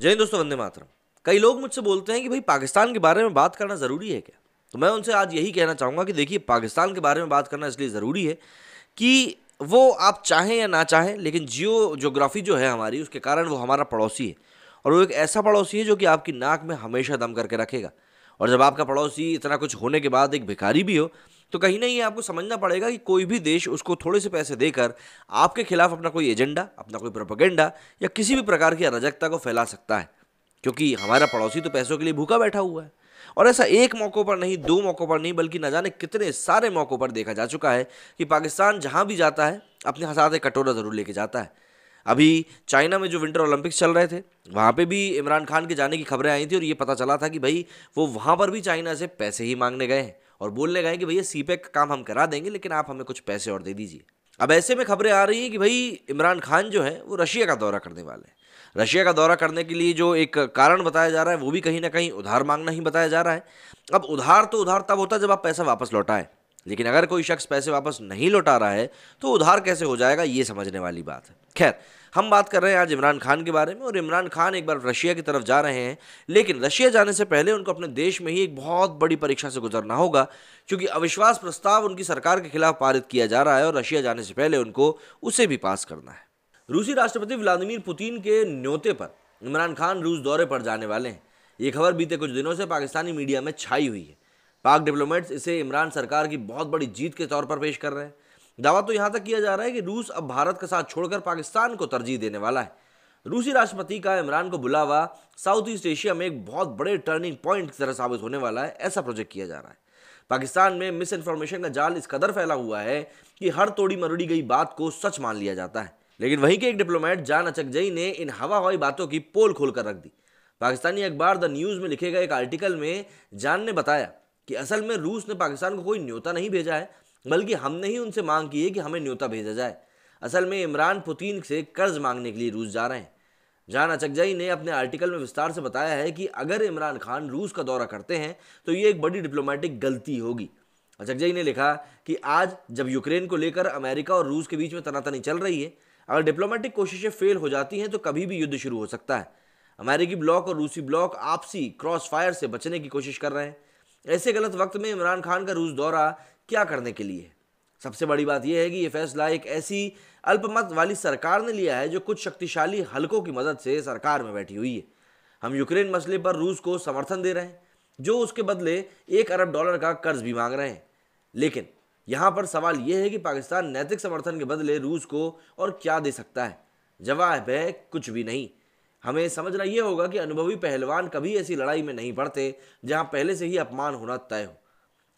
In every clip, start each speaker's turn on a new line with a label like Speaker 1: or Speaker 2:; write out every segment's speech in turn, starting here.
Speaker 1: जय दोस्तों वंदे मातरम कई लोग मुझसे बोलते हैं कि भाई पाकिस्तान के बारे में बात करना ज़रूरी है क्या तो मैं उनसे आज यही कहना चाहूँगा कि देखिए पाकिस्तान के बारे में बात करना इसलिए ज़रूरी है कि वो आप चाहें या ना चाहें लेकिन जियो जोग्राफ़ी जो है हमारी उसके कारण वो हमारा पड़ोसी है और वो एक ऐसा पड़ोसी है जो कि आपकी नाक में हमेशा दम करके रखेगा और जब आपका पड़ोसी इतना कुछ होने के बाद एक भिखारी भी हो तो कहीं ना कहीं आपको समझना पड़ेगा कि कोई भी देश उसको थोड़े से पैसे देकर आपके खिलाफ अपना कोई एजेंडा अपना कोई प्रोपोगेंडा या किसी भी प्रकार की अराजकता को फैला सकता है क्योंकि हमारा पड़ोसी तो पैसों के लिए भूखा बैठा हुआ है और ऐसा एक मौक़ों पर नहीं दो मौक़ों पर नहीं बल्कि न जाने कितने सारे मौक़ों पर देखा जा चुका है कि पाकिस्तान जहाँ भी जाता है अपने हाथ एक कटोरा ज़रूर लेके जाता है अभी चाइना में जो विंटर ओलंपिक्स चल रहे थे वहाँ पे भी इमरान खान के जाने की खबरें आई थी और ये पता चला था कि भाई वो वहाँ पर भी चाइना से पैसे ही मांगने गए हैं और बोलने गए कि भैया सी का e काम हम करा देंगे लेकिन आप हमें कुछ पैसे और दे दीजिए अब ऐसे में खबरें आ रही हैं कि भाई इमरान खान जो है वो रशिया का दौरा करने वाले हैं रशिया का दौरा करने के लिए जो एक कारण बताया जा रहा है वो भी कहीं ना कहीं उधार मांगना ही बताया जा रहा है अब उधार तो उधार तब होता है जब आप पैसा वापस लौटाएं लेकिन अगर कोई शख्स पैसे वापस नहीं लौटा रहा है तो उधार कैसे हो जाएगा ये समझने वाली बात है खैर हम बात कर रहे हैं आज इमरान खान के बारे में और इमरान खान एक बार रशिया की तरफ जा रहे हैं लेकिन रशिया जाने से पहले उनको अपने देश में ही एक बहुत बड़ी परीक्षा से गुजरना होगा क्योंकि अविश्वास प्रस्ताव उनकी सरकार के खिलाफ पारित किया जा रहा है और रशिया जाने से पहले उनको उसे भी पास करना है रूसी राष्ट्रपति व्लादिमीर पुतिन के न्योते पर इमरान खान रूस दौरे पर जाने वाले हैं ये खबर बीते कुछ दिनों से पाकिस्तानी मीडिया में छाई हुई है पाक डिप्लोमेट्स इसे इमरान सरकार की बहुत बड़ी जीत के तौर पर पेश कर रहे हैं दावा तो यहाँ तक किया जा रहा है कि रूस अब भारत के साथ छोड़कर पाकिस्तान को तरजीह देने वाला है रूसी राष्ट्रपति का इमरान को बुलावा साउथ ईस्ट एशिया में एक बहुत बड़े टर्निंग पॉइंट की तरह साबित होने वाला है ऐसा प्रोजेक्ट किया जा रहा है पाकिस्तान में मिस इन्फॉर्मेशन का जाल इस कदर फैला हुआ है कि हर तोड़ी मरोड़ी गई बात को सच मान लिया जाता है लेकिन वहीं के एक डिप्लोमेट जान अचकजई ने इन हवा हवाई बातों की पोल खोलकर रख दी पाकिस्तानी अखबार द न्यूज़ में लिखे गए एक आर्टिकल में जान ने बताया कि असल में रूस ने पाकिस्तान को कोई न्योता नहीं भेजा है बल्कि हमने ही उनसे मांग की है कि हमें न्योता भेजा जाए असल में इमरान पुतिन से कर्ज मांगने के लिए रूस जा रहे हैं जान अचकजई ने अपने आर्टिकल में विस्तार से बताया है कि अगर इमरान खान रूस का दौरा करते हैं तो ये एक बड़ी डिप्लोमेटिक गलती होगी अचकजई ने लिखा कि आज जब यूक्रेन को लेकर अमेरिका और रूस के बीच में तनातनी चल रही है अगर डिप्लोमेटिक कोशिशें फेल हो जाती हैं तो कभी भी युद्ध शुरू हो सकता है अमेरिकी ब्लॉक और रूसी ब्लॉक आपसी क्रॉस फायर से बचने की कोशिश कर रहे हैं ऐसे गलत वक्त में इमरान खान का रूस दौरा क्या करने के लिए सबसे बड़ी बात यह है कि ये फैसला एक ऐसी अल्पमत वाली सरकार ने लिया है जो कुछ शक्तिशाली हलकों की मदद से सरकार में बैठी हुई है हम यूक्रेन मसले पर रूस को समर्थन दे रहे हैं जो उसके बदले एक अरब डॉलर का कर्ज भी मांग रहे हैं लेकिन यहाँ पर सवाल यह है कि पाकिस्तान नैतिक समर्थन के बदले रूस को और क्या दे सकता है जवाब है कुछ भी नहीं हमें समझना यह होगा कि अनुभवी पहलवान कभी ऐसी लड़ाई में नहीं पड़ते जहाँ पहले से ही अपमान होना तय हो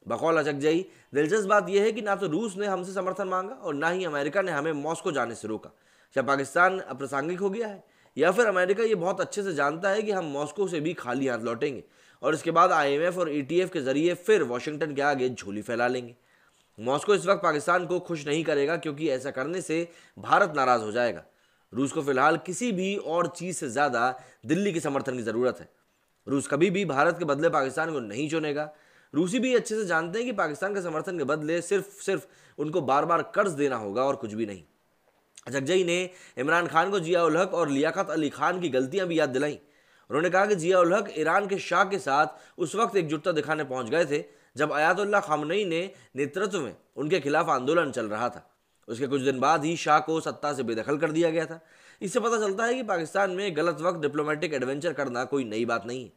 Speaker 1: बकौल अचकजई दिलचस्प बात यह है कि ना तो रूस ने हमसे समर्थन मांगा और ना ही अमेरिका ने हमें मॉस्को जाने से रोका क्या पाकिस्तान अप्रासंगिक हो गया है या फिर अमेरिका ये बहुत अच्छे से जानता है कि हम मॉस्को से भी खाली हाथ लौटेंगे और इसके बाद आईएमएफ और ईटीएफ के जरिए फिर वाशिंगटन के आगे झोली फैला लेंगे मॉस्को इस वक्त पाकिस्तान को खुश नहीं करेगा क्योंकि ऐसा करने से भारत नाराज़ हो जाएगा रूस को फिलहाल किसी भी और चीज़ से ज़्यादा दिल्ली के समर्थन की ज़रूरत है रूस कभी भी भारत के बदले पाकिस्तान को नहीं चुनेगा रूसी भी अच्छे से जानते हैं कि पाकिस्तान के समर्थन के बदले सिर्फ सिर्फ उनको बार बार कर्ज देना होगा और कुछ भी नहीं जगजई ने इमरान खान को उल हक और लियाकत अली खान की गलतियां भी याद दिलाई उन्होंने कहा कि उल हक ईरान के शाह के साथ उस वक्त एकजुटता दिखाने पहुंच गए थे जब अयातुल्ला खामनई ने नेतृत्व में उनके खिलाफ आंदोलन चल रहा था उसके कुछ दिन बाद ही शाह को सत्ता से बेदखल कर दिया गया था इससे पता चलता है कि पाकिस्तान में गलत वक्त डिप्लोमेटिक एडवेंचर करना कोई नई बात नहीं है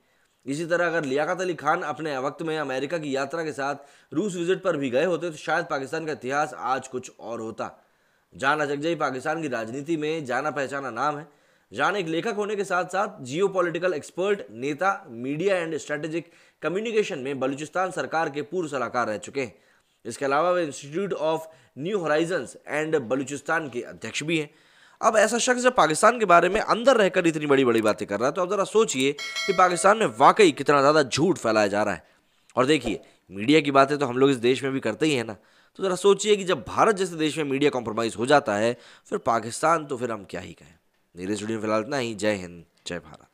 Speaker 1: इसी तरह अगर लियाकत अली खान अपने वक्त में अमेरिका की यात्रा के साथ रूस विजिट पर भी गए होते तो शायद पाकिस्तान का इतिहास आज कुछ और होता जान अचकजई पाकिस्तान की राजनीति में जाना पहचाना नाम है जान एक लेखक होने के साथ साथ जियो पोलिटिकल एक्सपर्ट नेता मीडिया एंड स्ट्रेटेजिक कम्युनिकेशन में बलूचिस्तान सरकार के पूर्व सलाहकार रह चुके हैं इसके अलावा वे institute of new horizons and Balochistan के अध्यक्ष भी हैं अब ऐसा शख्स जब पाकिस्तान के बारे में अंदर रहकर इतनी बड़ी बड़ी बातें कर रहा है तो अब ज़रा सोचिए कि पाकिस्तान में वाकई कितना ज़्यादा झूठ फैलाया जा रहा है और देखिए मीडिया की बातें तो हम लोग इस देश में भी करते ही हैं ना तो ज़रा सोचिए कि जब भारत जैसे देश में मीडिया कॉम्प्रोमाइज़ हो जाता है फिर पाकिस्तान तो फिर हम क्या ही कहें मेरे स्टूडियो फिलहाल इतना ही जय हिंद जय भारत